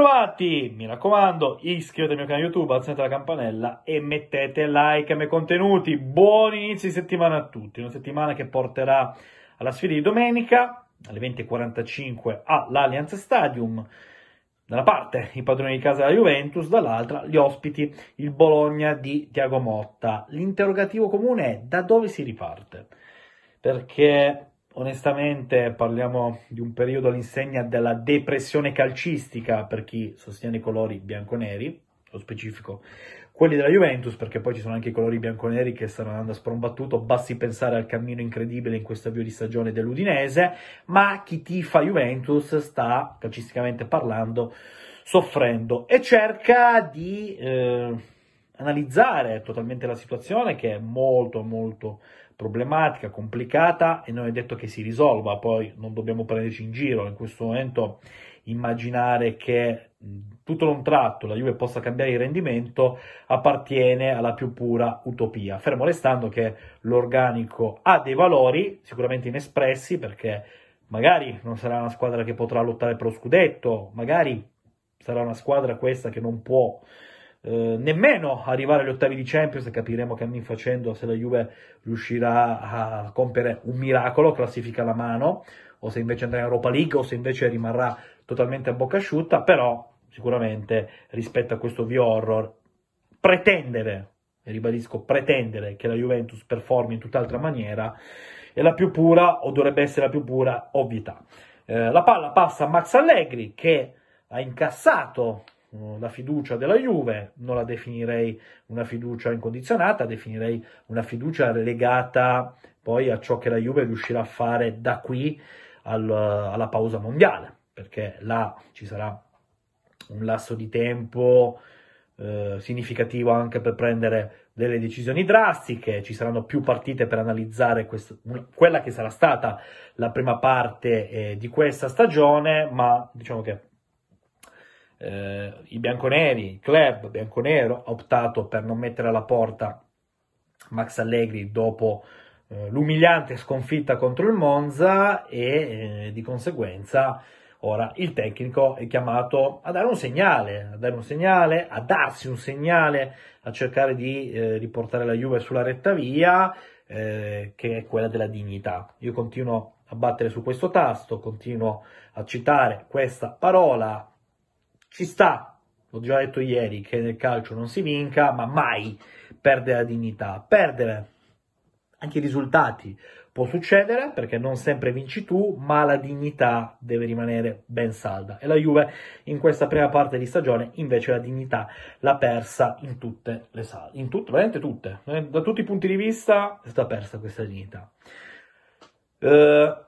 Bentrovati! Mi raccomando, iscrivetevi al mio canale YouTube, alzate la campanella e mettete like ai miei contenuti. Buon inizio di settimana a tutti, una settimana che porterà alla sfida di domenica alle 20.45 all'Allianz Stadium. Da una parte i padroni di casa della Juventus, dall'altra gli ospiti, il Bologna di Tiago Motta. L'interrogativo comune è da dove si riparte? Perché onestamente parliamo di un periodo all'insegna della depressione calcistica per chi sostiene i colori bianconeri, lo specifico quelli della Juventus, perché poi ci sono anche i colori bianconeri che stanno andando a sprombattuto, basti pensare al cammino incredibile in questo avvio di stagione dell'Udinese, ma chi tifa Juventus sta, calcisticamente parlando, soffrendo e cerca di... Eh, analizzare totalmente la situazione che è molto molto problematica, complicata e non è detto che si risolva, poi non dobbiamo prenderci in giro, in questo momento immaginare che tutto un tratto la Juve possa cambiare il rendimento appartiene alla più pura utopia, fermo restando che l'organico ha dei valori sicuramente inespressi perché magari non sarà una squadra che potrà lottare per lo scudetto, magari sarà una squadra questa che non può eh, nemmeno arrivare agli ottavi di Champions e capiremo che anni facendo se la Juve riuscirà a compiere un miracolo, classifica la mano, o se invece andrà in Europa League o se invece rimarrà totalmente a bocca asciutta, però sicuramente rispetto a questo v horror pretendere, e ribadisco pretendere che la Juventus performi in tutt'altra maniera è la più pura o dovrebbe essere la più pura ovvietà. Eh, la palla passa a Max Allegri che ha incassato la fiducia della Juve, non la definirei una fiducia incondizionata, definirei una fiducia legata poi a ciò che la Juve riuscirà a fare da qui al, alla pausa mondiale, perché là ci sarà un lasso di tempo eh, significativo anche per prendere delle decisioni drastiche, ci saranno più partite per analizzare questa, quella che sarà stata la prima parte eh, di questa stagione, ma diciamo che eh, i bianconeri, il club bianconero ha optato per non mettere alla porta Max Allegri dopo eh, l'umiliante sconfitta contro il Monza e eh, di conseguenza ora il tecnico è chiamato a dare un segnale, a dare un segnale, a darsi un segnale, a cercare di eh, riportare la Juve sulla retta via eh, che è quella della dignità. Io continuo a battere su questo tasto, continuo a citare questa parola ci sta, l'ho già detto ieri, che nel calcio non si vinca, ma mai perde la dignità. Perdere anche i risultati può succedere perché non sempre vinci tu, ma la dignità deve rimanere ben salda. E la Juve in questa prima parte di stagione invece la dignità l'ha persa in tutte le sale, in tutte, veramente tutte, eh, da tutti i punti di vista è stata persa questa dignità. Uh,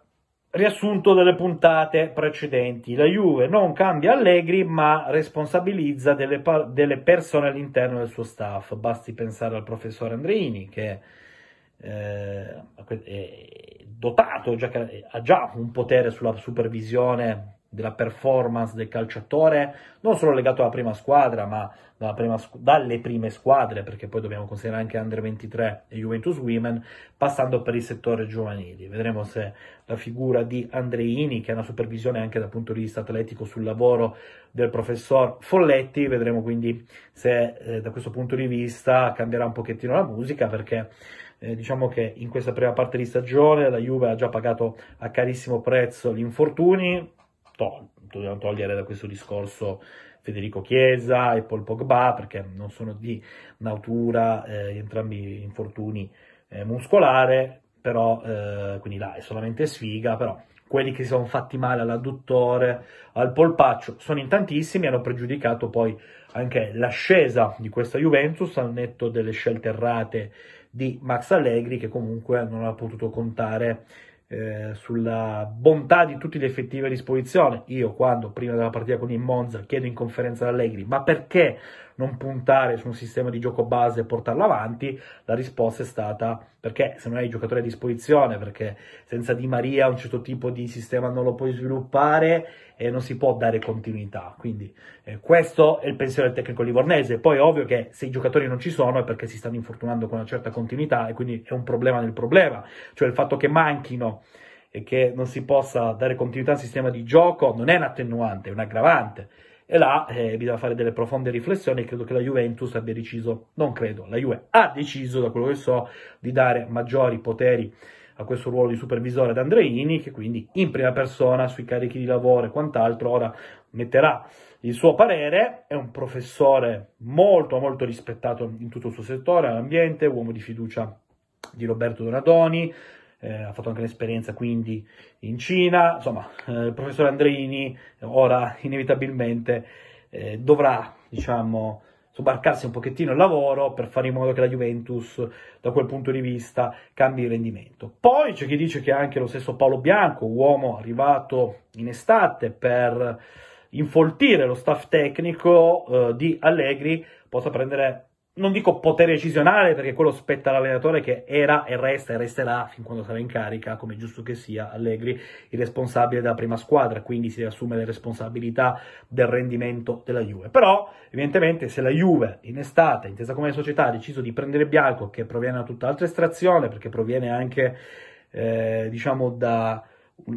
riassunto delle puntate precedenti. La Juve non cambia Allegri, ma responsabilizza delle, delle persone all'interno del suo staff. Basti pensare al professor Andreini, che eh, è dotato, già, ha già un potere sulla supervisione della performance del calciatore, non solo legato alla prima squadra, ma prima, dalle prime squadre, perché poi dobbiamo considerare anche Under 23 e Juventus Women, passando per il settore giovanili. Vedremo se la figura di Andreini, che ha una supervisione anche dal punto di vista atletico sul lavoro del professor Folletti, vedremo quindi se eh, da questo punto di vista cambierà un pochettino la musica, perché eh, diciamo che in questa prima parte di stagione la Juve ha già pagato a carissimo prezzo gli infortuni, to- dobbiamo togliere da questo discorso Federico Chiesa e Paul Pogba perché non sono di natura eh, entrambi infortuni eh, muscolare, però eh, quindi là è solamente sfiga, però quelli che si sono fatti male all'adduttore, al polpaccio, sono in tantissimi, hanno pregiudicato poi anche l'ascesa di questa Juventus al netto delle scelte errate di Max Allegri che comunque non ha potuto contare eh, sulla bontà di tutti gli effettivi a disposizione. Io quando prima della partita con il Monza chiedo in conferenza ad Allegri ma perché non puntare su un sistema di gioco base e portarlo avanti, la risposta è stata perché se non hai i giocatori a disposizione, perché senza Di Maria un certo tipo di sistema non lo puoi sviluppare e non si può dare continuità. Quindi eh, questo è il pensiero del tecnico livornese. Poi è ovvio che se i giocatori non ci sono è perché si stanno infortunando con una certa continuità e quindi è un problema nel problema, cioè il fatto che manchino e che non si possa dare continuità al sistema di gioco non è un attenuante, è un aggravante e là eh, bisogna fare delle profonde riflessioni. Credo che la Juventus abbia deciso, non credo, la Juve ha deciso, da quello che so, di dare maggiori poteri a questo ruolo di supervisore ad Andreini, che quindi in prima persona sui carichi di lavoro e quant'altro ora metterà il suo parere. È un professore molto, molto rispettato in tutto il suo settore, all'ambiente, uomo di fiducia di Roberto Donatoni, eh, ha fatto anche l'esperienza quindi in Cina, insomma eh, il professor Andreini eh, ora inevitabilmente eh, dovrà diciamo sobbarcarsi un pochettino il lavoro per fare in modo che la Juventus da quel punto di vista cambi il rendimento. Poi c'è chi dice che anche lo stesso Paolo Bianco, uomo arrivato in estate per infoltire lo staff tecnico eh, di Allegri, possa prendere non dico potere decisionale, perché quello spetta all'allenatore che era e resta e resterà fin quando sarà in carica, come giusto che sia, Allegri, il responsabile della prima squadra, quindi si assume le responsabilità del rendimento della Juve. Però, evidentemente, se la Juve in estate, intesa come società, ha deciso di prendere Bianco, che proviene da tutt'altra estrazione, perché proviene anche, eh, diciamo, da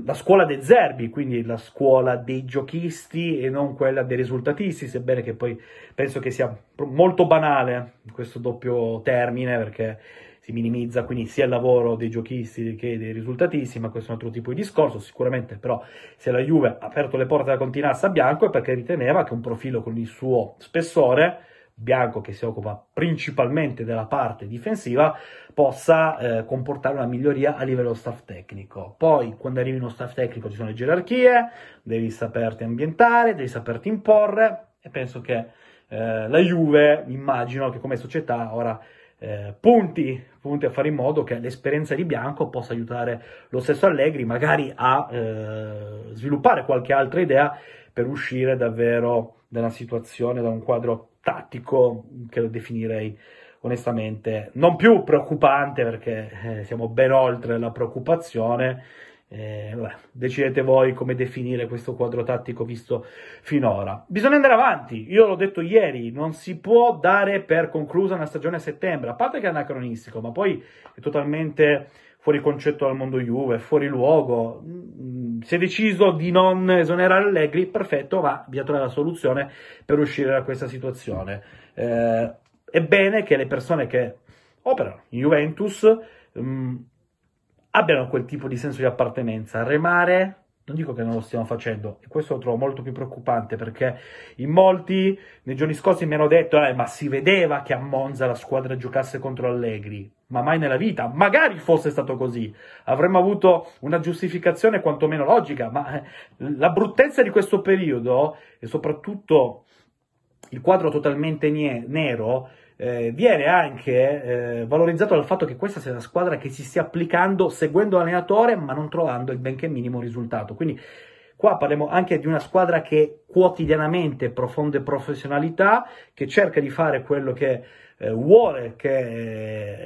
la scuola dei Zerbi, quindi la scuola dei giochisti e non quella dei risultatisti, sebbene che poi penso che sia molto banale questo doppio termine perché si minimizza quindi sia il lavoro dei giochisti che dei risultatisti, ma questo è un altro tipo di discorso, sicuramente però se la Juve ha aperto le porte alla continassa bianco è perché riteneva che un profilo con il suo spessore bianco che si occupa principalmente della parte difensiva possa eh, comportare una miglioria a livello staff tecnico. Poi quando arrivi in uno staff tecnico ci sono le gerarchie, devi saperti ambientare, devi saperti imporre e penso che eh, la Juve, immagino che come società ora eh, punti, punti, a fare in modo che l'esperienza di Bianco possa aiutare lo stesso Allegri magari a eh, sviluppare qualche altra idea per uscire davvero da una situazione, da un quadro tattico che lo definirei onestamente non più preoccupante perché eh, siamo ben oltre la preoccupazione. Eh, beh, decidete voi come definire questo quadro tattico visto finora. Bisogna andare avanti, io l'ho detto ieri, non si può dare per conclusa una stagione a settembre, a parte che è anacronistico, ma poi è totalmente fuori concetto dal mondo Juve, fuori luogo. Mm, si è deciso di non esonerare Allegri, perfetto, va, bisogna trovare la soluzione per uscire da questa situazione. Eh, è bene che le persone che operano in Juventus mh, mm, abbiano quel tipo di senso di appartenenza. Remare non dico che non lo stiamo facendo, e questo lo trovo molto più preoccupante perché in molti nei giorni scorsi mi hanno detto: eh, ma si vedeva che a Monza la squadra giocasse contro Allegri. Ma mai nella vita, magari fosse stato così, avremmo avuto una giustificazione quantomeno logica. Ma eh, la bruttezza di questo periodo e soprattutto il quadro totalmente nero eh, viene anche eh, valorizzato dal fatto che questa sia una squadra che si stia applicando seguendo l'allenatore ma non trovando il benché minimo risultato. Quindi qua parliamo anche di una squadra che quotidianamente profonde professionalità, che cerca di fare quello che eh, vuole che,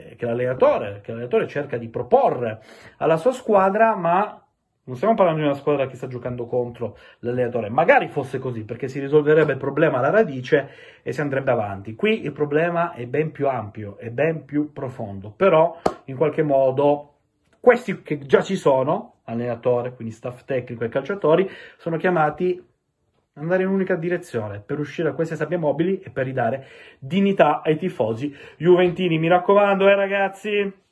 eh, che, l'allenatore, che l'allenatore cerca di proporre alla sua squadra, ma non stiamo parlando di una squadra che sta giocando contro l'allenatore. Magari fosse così, perché si risolverebbe il problema alla radice e si andrebbe avanti. Qui il problema è ben più ampio, è ben più profondo. Però, in qualche modo, questi che già ci sono, allenatore, quindi staff tecnico e calciatori, sono chiamati ad andare in un'unica direzione per uscire da queste sabbie mobili e per ridare dignità ai tifosi juventini. Mi raccomando, eh ragazzi!